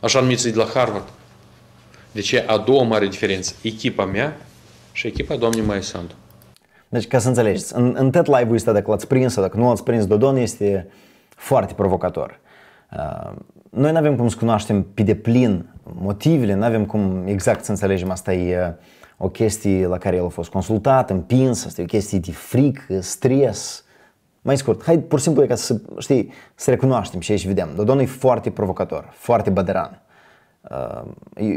așa numiți de la Harvard. De ce a doua mare diferență, echipa mea și echipa doamnei Maia Sandu. Deci, ca să înțelegeți, în, în tot Live-ul ăsta, dacă l-ați prins sau dacă nu l-ați prins, Dodon este foarte provocator. Uh, noi nu avem cum să cunoaștem pe deplin motivele, nu avem cum exact să înțelegem asta e uh, o chestie la care el a fost consultat, împins, asta e o chestie de frică, stres, mai scurt, hai pur și simplu ca să, știi, să recunoaștem și aici vedem. Dodon e foarte provocator, foarte băderan. Uh,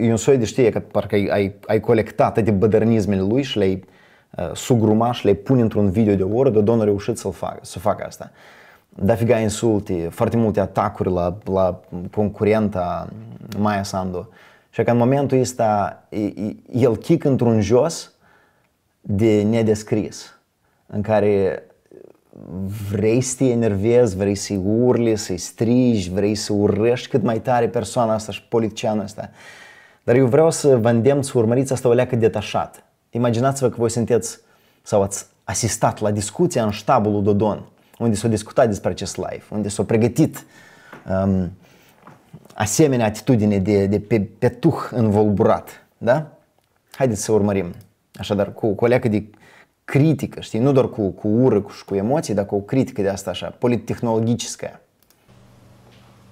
e un soi de știe că parcă ai, ai, ai colectat toate bădărnismele lui și le-ai uh, sugruma și le pune într-un video de o oră, Dodon a reușit să-l facă, să facă asta. Da figa insulte, foarte multe atacuri la, la concurenta Maya Sandu. Și că în momentul ăsta el chic într-un jos de nedescris, în care vrei să te enervezi, vrei să-i urli, să-i strigi, vrei să urăști cât mai tare persoana asta și politicianul ăsta. Dar eu vreau să vă îndemn să urmăriți asta o leacă detașat. Imaginați-vă că voi sunteți sau ați asistat la discuția în ștabul lui Dodon, unde s-a discutat despre acest live, unde s-a pregătit um, asemenea atitudine de, de pe, petuh învolburat. Da? Haideți să urmărim. Așadar, cu, cu o leacă de critică, știi, nu doar cu, cu ură și cu emoții, dar cu o critică de asta așa, politehnologică.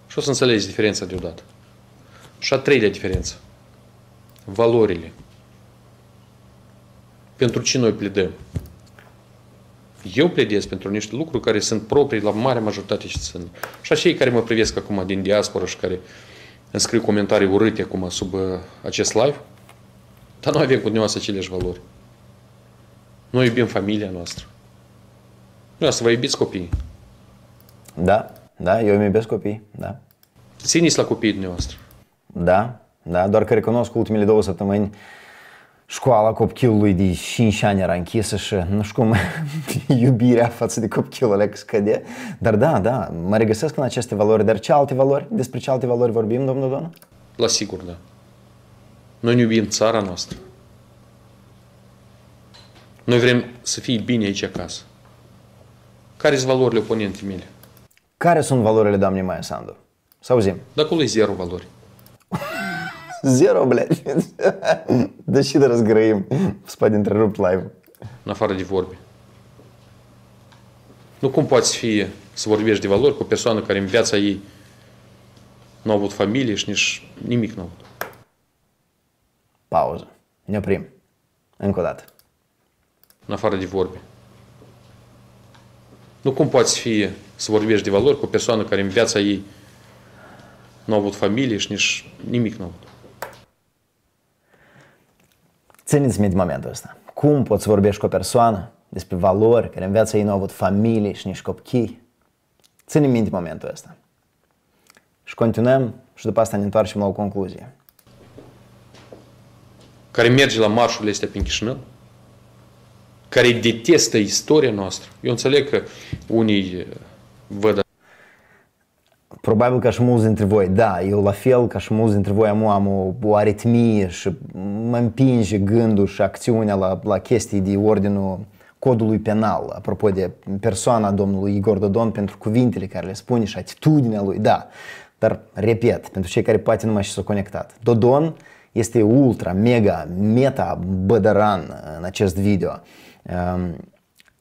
Și o să înțelegi diferența deodată. Și a treilea diferență. Valorile. Pentru ce noi pledăm? Eu pledez pentru niște lucruri care sunt proprii la mare majoritate cetățenilor. Și acei care mă privesc acum din diaspora și care îmi scriu comentarii urâte acum sub uh, acest live, dar nu avem cu dumneavoastră aceleași valori. Noi iubim familia noastră. Vreau să vă iubiți copiii. Da, da, eu îmi iubesc copiii, da. Țineți la copiii dumneavoastră. Da, da, doar că recunosc că ultimele două săptămâni școala copilului de 5 ani era închisă și nu știu cum iubirea față de copilul ăla scădea. Dar da, da, mă regăsesc în aceste valori. Dar ce alte valori? Despre ce alte valori vorbim, domnul Dona? La sigur, da. Noi ne iubim țara noastră. Noi vrem să fii bine aici acasă. Care sunt valorile oponente mele? Care sunt valorile doamnei Maia Sandu? Să auzim. Dar acolo e zero valori. zero, блядь. Deși de răzgrăim. Spate întrerupt live. În afară de vorbe. Nu cum poți fi să vorbești de valori cu o persoană care în viața ei nu a avut familie și nici nimic nu a avut. Pauză. Ne oprim. Încă o dată. în afară de vorbe. Nu cum poți fi să vorbești de valori cu o persoană care în viața ei nu a avut familie și nici nimic nu a avut. Țineți minte momentul ăsta. Cum poți vorbești cu o persoană despre valori care în viața ei nu a avut familie și nici copii? Ține minte momentul ăsta. Și continuăm și după asta ne întoarcem la o concluzie. Care merge la marșul este prin Chișinău, care detestă istoria noastră. Eu înțeleg că unii eh, văd Probabil ca și mulți dintre voi, da, eu la fel ca și mulți dintre voi am, am o, o aritmie și mă împinge gândul și acțiunea la, la chestii de ordinul codului penal, apropo de persoana domnului Igor Dodon pentru cuvintele care le spune și atitudinea lui, da. Dar, repet, pentru cei care poate nu mai și s-au conectat, Dodon este ultra, mega, meta bădăran în acest video. Ehm,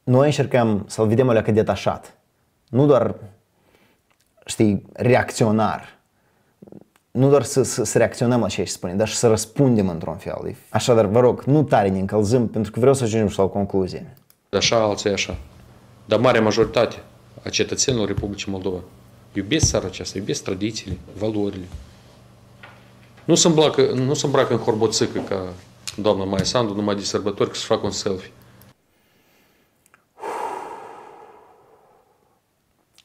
noi încercăm să-l vedem alea că detașat, nu doar, știi, reacționar, nu doar să, să, să reacționăm la ce ce spune, dar și să răspundem într-un fel. Așadar, vă rog, nu tare ne încălzăm, pentru că vreau să ajungem și la o concluzie. Așa, alții așa. Dar marea majoritate a cetățenilor Republicii Moldova iubesc țara aceasta, iubesc tradițiile, valorile. Nu se îmbracă, nu se îmbracă în horboțică ca doamna Maia Sandu, numai de sărbători, că să fac un selfie.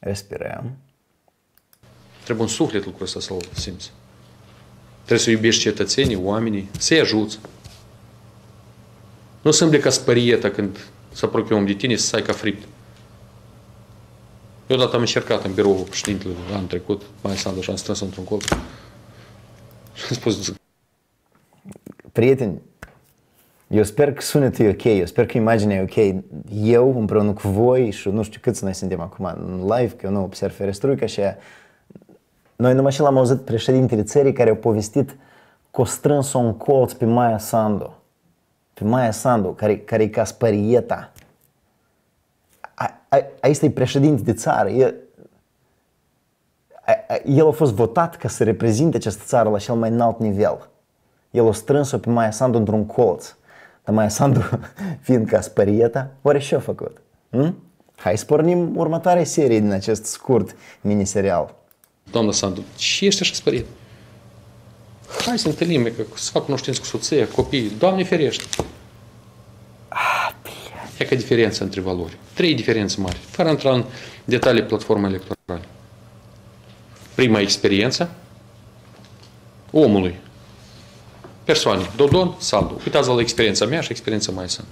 respirăm. Trebuie un suflet lucrul ăsta să-l simți. Trebuie să iubești cetățenii, oamenii, să-i ajuți. Nu să ca spărieta când să apropiu om de tine să ai ca fript. Eu odată am încercat în biroul președintelui anul trecut, mai Sandu și am strâns într-un colț. Și am spus... Prieteni, eu sper că sunetul e ok, eu sper că imaginea e ok. Eu împreună cu voi și nu știu câți noi suntem acum în live, că eu nu observ ferestruica și noi numai și l-am auzit președintele țării care au povestit că o strâns un colț pe Maia Sandu. Pe Maia Sandu, care, care e ca spărieta. Aici este președinte de țară. E, el a fost votat ca să reprezinte această țară la cel mai înalt nivel. El a strâns-o pe Maia Sandu într-un colț. Dar mai Sandu, fiindcă a spărieta, oare ce-a făcut? Hm? Hai să pornim următoarea serie din acest scurt miniserial. Doamna Sandu, ce ești așa spărit? Hai să întâlnim, că să fac cunoștință cu soția, copii, Doamne ferește! Ah, e ca diferența între valori. Trei diferențe mari, fără a intra în detalii platforma electorală. Prima experiență omului, persoane, Dodon, Sandu. Uitați la experiența mea și experiența mai sunt.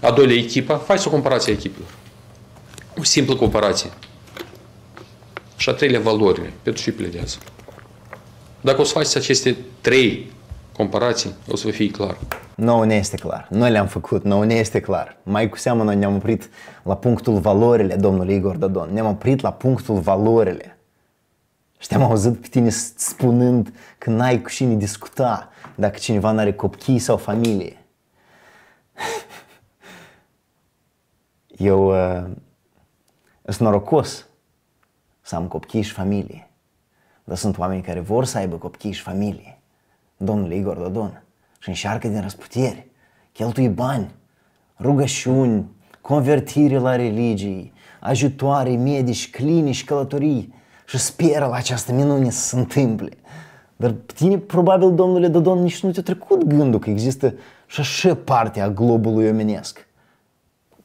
A doilea echipă, faci o comparație a echipelor. O simplă comparație. Și a treilea, valorile. Pentru ce pledează. Dacă o să faceți aceste trei comparații, o să vă fie clar. Nouă nu este clar. Noi le-am făcut, nouă nu este clar. Mai cu seamă noi ne-am oprit la punctul valorile domnului Igor Dodon. Ne-am oprit la punctul valorile. Și te-am auzit pe tine spunând că n-ai cu cine discuta dacă cineva n-are copii sau familie. Eu uh, sunt norocos să am copii și familie. Dar sunt oameni care vor să aibă copii și familie. Domnul Igor Dodon. Și încearcă din răsputieri. Cheltuie bani, rugăciuni, convertire la religii, ajutoare, medici, clinici, călătorii și speră la această minune să se întâmple. Dar pe tine, probabil, domnule Dodon, nici nu te-a trecut gândul că există și așa parte a globului omenesc.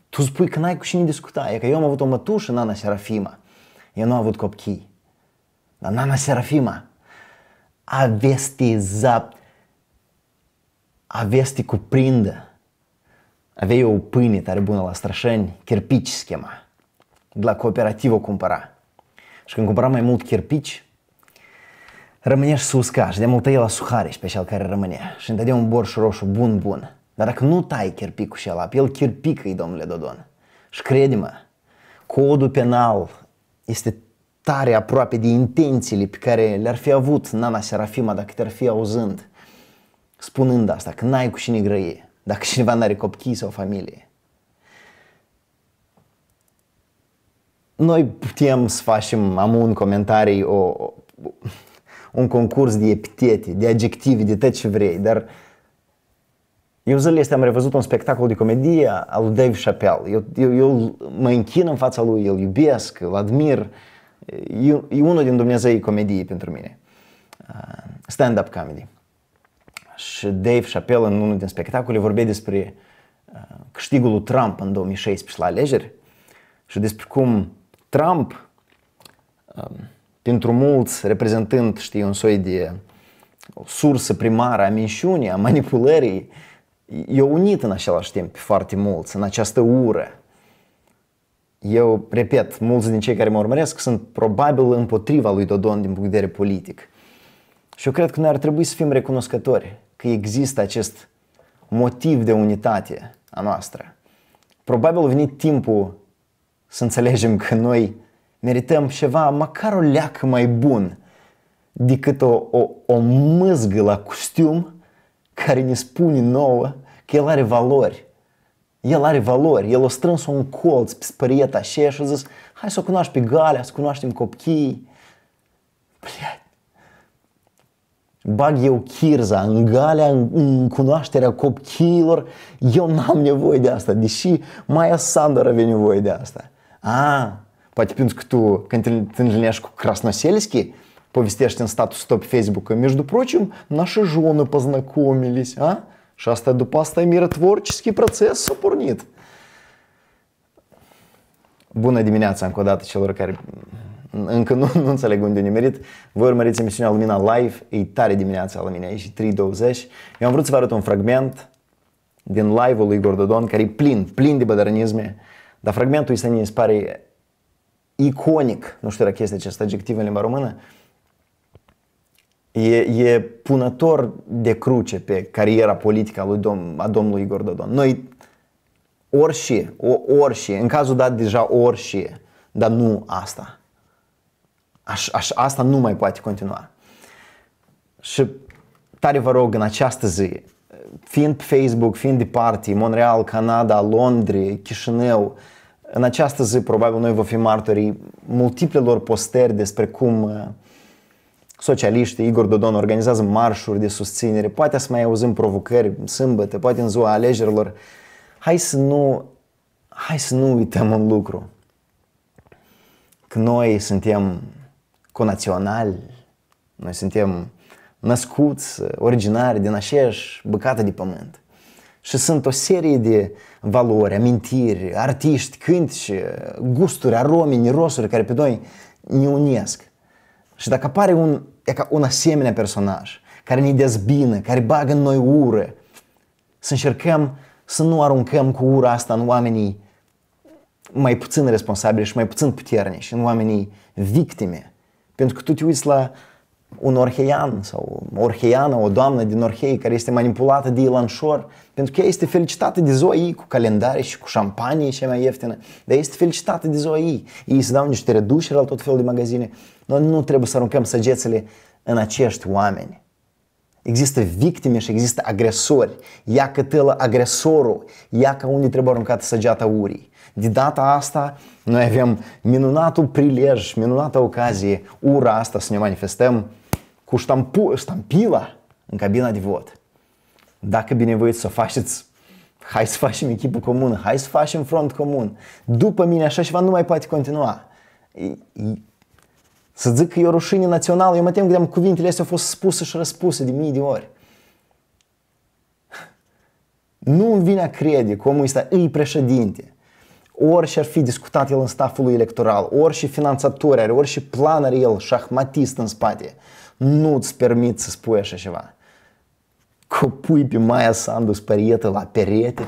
Tu spui că n-ai cu cine discuta, e că eu am avut o mătușă, Nana Serafima. Eu nu am avut copii. Dar Nana Serafima a zap? a vesti cuprindă. Avea o pâine tare bună la strășeni, chirpici schema. De la cooperativă cumpăra. Și când cumpăram mai mult chirpici, rămânea și să usca și de mult tăia la suhare special care rămâne. și îmi dădea un borș roșu bun, bun. Dar dacă nu tai chirpicul și ala, el chirpică domnule Dodon. Și crede-mă, codul penal este tare aproape de intențiile pe care le-ar fi avut Nana Serafima dacă te-ar fi auzând spunând asta, că n-ai cu cine grăie, dacă cineva n-are copchii sau familie. Noi putem să facem, am un comentarii, o, o, un concurs de epitete, de adjective, de tot ce vrei, dar eu zilele astea am revăzut un spectacol de comedie al lui Dave Chappelle. Eu, eu, eu mă închin în fața lui, îl iubesc, îl admir. E, e unul din Dumnezeii comediei pentru mine. Ah, stand-up comedy. Și Dave Chappelle în unul din spectacole vorbea despre ah, câștigul lui Trump în 2016 la alegeri și despre cum Trump, pentru um, mulți reprezentând, știi, un soi de sursă primară a minciunii, a manipulării, e unit în același timp foarte mulți, în această ură. Eu, repet, mulți din cei care mă urmăresc sunt probabil împotriva lui Dodon din punct de vedere politic. Și eu cred că noi ar trebui să fim recunoscători că există acest motiv de unitate a noastră. Probabil a venit timpul să înțelegem că noi merităm ceva, măcar o leacă mai bun decât o, o, o mâzgă la costum care ne spune nouă că el are valori. El are valori, el o strâns un colț pe spărieta și a zis, hai să o cunoaști pe Galea, să cunoaștem copchii. Bleat. Bag eu chirza în Galea, în, în cunoașterea copchiilor, eu n-am nevoie de asta, deși Maia Sandor avea nevoie de asta. А, Потепинск-ту Кантинляшку Красносельский, повестешен статус топ Фейсбука. Между прочим, наши жены познакомились, а? Шастая дупастая миротворческий процесс супурнит. Bună dimineața încă o dată celor care încă nu, nu înțeleg unde ne merit. Voi urmăriți emisiunea Lumina Live, e tare dimineața la mine, e și 3.20. Eu am vrut să vă arăt un fragment din live-ul lui Gordodon, care e plin, plin de bădărnisme. Dar fragmentul ăsta mi se pare iconic, nu știu dacă este acest adjectiv în limba română, e, e punător de cruce pe cariera politică a, lui dom, a domnului Igor Dodon. Noi, orși, orși. în cazul dat deja orși, dar nu asta. Aș, aș, asta nu mai poate continua. Și tare vă rog în această zi, fiind pe Facebook, fiind partii, Montreal, Canada, Londra, Chișinău, uh, în această zi, probabil, noi vom fi martorii multiplelor posteri despre cum uh, socialiștii, Igor Dodon, organizează marșuri de susținere. Poate să mai auzim provocări sâmbătă, poate în ziua alegerilor. Hai să nu, hai să nu uităm un lucru. Că noi suntem conaționali, noi suntem născuți, originari din aceeași băcată de pământ. Și sunt o serie de valori, amintiri, artiști, cântece, gusturi, arome, nirosuri care pe noi ne unesc. Și dacă apare un, e ca un asemenea personaj care ne dezbină, care bagă în noi ură, să încercăm să nu aruncăm cu ura asta în oamenii mai puțin responsabili și mai puțin puternici, în oamenii victime. Pentru că tu te uiți la un orheian sau orheiană, o doamnă din Orhei care este manipulată de Ilan Shore, pentru că ea este felicitată de ziua ei cu calendare și cu șampanie și mai ieftină, dar este felicitată de ziua ei. Ei se dau niște reduceri la tot felul de magazine. Noi nu trebuie să aruncăm săgețele în acești oameni. Există victime și există agresori. Ia că tălă agresorul, ia că unde trebuie aruncată săgeata urii. De data asta, noi avem minunatul prilej, minunată ocazie, ura asta să ne manifestăm cu ștampu, ștampila în cabina de vot. Dacă binevoiți să o faceți, hai să facem echipă comună, hai să facem front comun. După mine așa ceva nu mai poate continua. I, i, să zic că e o rușine națională, eu mă tem că cuvintele astea au fost spuse și răspuse de mii de ori. Nu îmi vine a crede că omul ăsta îi președinte. Ori și-ar fi discutat el în staful electoral, ori și finanțatori are, ori și plan are el, șahmatist în spate nu ți permit să spui așa ceva. Că pui pe Maia Sandu spărietă la perete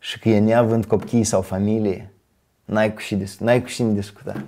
și că e neavând copii sau familie, n-ai cu și discuta.